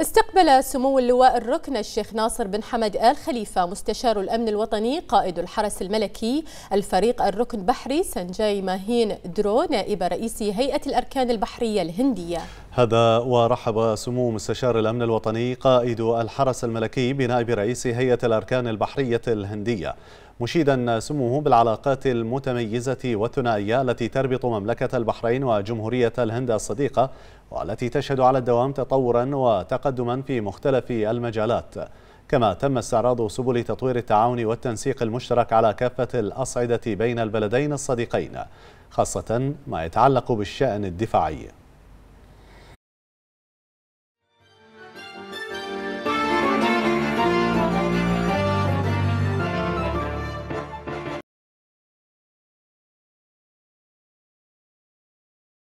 استقبل سمو اللواء الركن الشيخ ناصر بن حمد آل خليفة مستشار الأمن الوطني قائد الحرس الملكي الفريق الركن بحري سنجاي ماهين درو نائب رئيس هيئة الأركان البحرية الهندية هذا ورحب سمو مستشار الأمن الوطني قائد الحرس الملكي بنائب رئيس هيئة الأركان البحرية الهندية مشيدا سموه بالعلاقات المتميزة والثنائية التي تربط مملكة البحرين وجمهورية الهند الصديقة والتي تشهد على الدوام تطورا وتقدما في مختلف المجالات كما تم استعراض سبل تطوير التعاون والتنسيق المشترك على كافة الأصعدة بين البلدين الصديقين خاصة ما يتعلق بالشأن الدفاعي